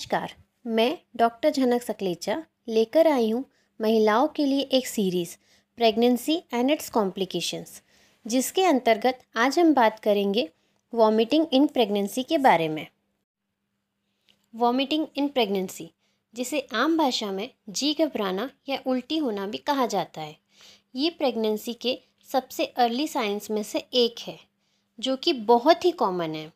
नमस्कार मैं डॉक्टर झनक सकलेचा लेकर आई हूँ महिलाओं के लिए एक series pregnancy and its complications जिसके अंतर्गत आज हम बात करेंगे वॉमिटिंग इन प्रेगनेंसी के बारे में वॉमिटिंग इन प्रेगनेंसी जिसे आम भाषा में जी घबराना या उल्टी होना भी कहा जाता है ये प्रेगनेंसी के सबसे अर्ली साइंस में से एक है जो कि बहुत ही कॉमन है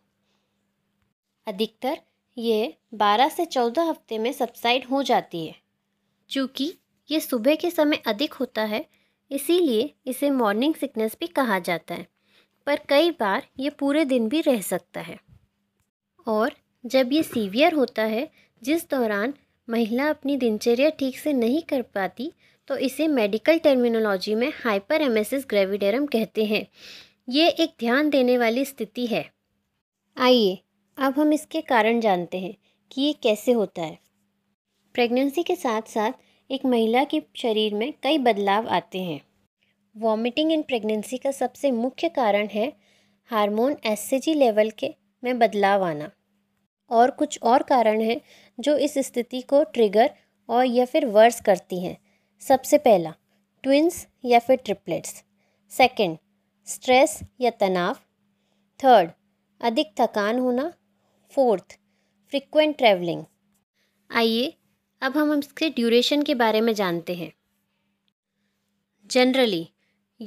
अधिकतर ये बारह से चौदह हफ्ते में सब्साइड हो जाती है चूँकि ये सुबह के समय अधिक होता है इसीलिए इसे मॉर्निंग सिकनेस भी कहा जाता है पर कई बार ये पूरे दिन भी रह सकता है और जब ये सीवियर होता है जिस दौरान महिला अपनी दिनचर्या ठीक से नहीं कर पाती तो इसे मेडिकल टर्मिनोलॉजी में हाइपर एमेसिस ग्रेविडेरम कहते हैं ये एक ध्यान देने वाली स्थिति है आइए अब हम इसके कारण जानते हैं कि ये कैसे होता है प्रेगनेंसी के साथ साथ एक महिला के शरीर में कई बदलाव आते हैं वॉमिटिंग इन प्रेगनेंसी का सबसे मुख्य कारण है हार्मोन एससीजी लेवल के में बदलाव आना और कुछ और कारण हैं जो इस स्थिति को ट्रिगर और या फिर वर्स करती हैं सबसे पहला ट्विंस या फिर ट्रिपलेट्स सेकंड स्ट्रेस या तनाव थर्ड अधिक थकान होना फोर्थ फ्रिक्वेंट ट्रैवलिंग आइए अब हम इसके ड्यूरेशन के बारे में जानते हैं जनरली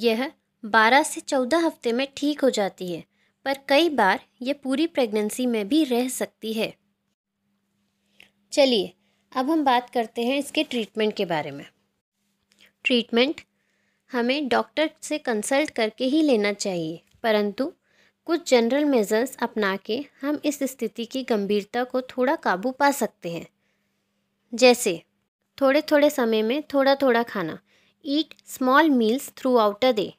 यह 12 से 14 हफ्ते में ठीक हो जाती है पर कई बार यह पूरी प्रेगनेंसी में भी रह सकती है चलिए अब हम बात करते हैं इसके ट्रीटमेंट के बारे में ट्रीटमेंट हमें डॉक्टर से कंसल्ट करके ही लेना चाहिए परंतु कुछ जनरल मेजर्स अपना के हम इस स्थिति की गंभीरता को थोड़ा काबू पा सकते हैं जैसे थोड़े थोड़े समय में थोड़ा थोड़ा खाना eat small meals throughout a day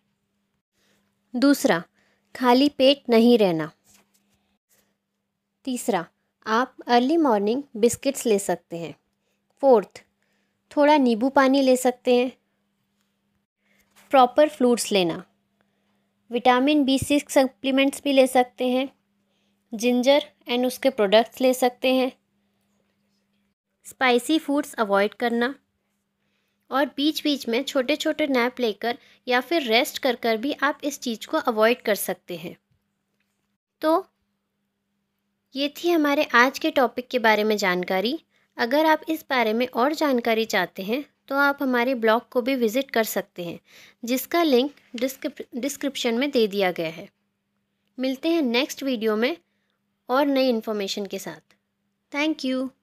दूसरा खाली पेट नहीं रहना तीसरा आप अर्ली मॉर्निंग बिस्किट्स ले सकते हैं फोर्थ थोड़ा नींबू पानी ले सकते हैं प्रॉपर फ्लूट्स लेना विटामिन बी सिक्स सप्लीमेंट्स भी ले सकते हैं जिंजर एंड उसके प्रोडक्ट्स ले सकते हैं स्पाइसी फूड्स अवॉइड करना और बीच बीच में छोटे छोटे नैप लेकर या फिर रेस्ट कर कर भी आप इस चीज़ को अवॉइड कर सकते हैं तो ये थी हमारे आज के टॉपिक के बारे में जानकारी अगर आप इस बारे में और जानकारी चाहते हैं तो आप हमारे ब्लॉग को भी विज़िट कर सकते हैं जिसका लिंक डिस्क्रिप्शन में दे दिया गया है मिलते हैं नेक्स्ट वीडियो में और नई इन्फॉर्मेशन के साथ थैंक यू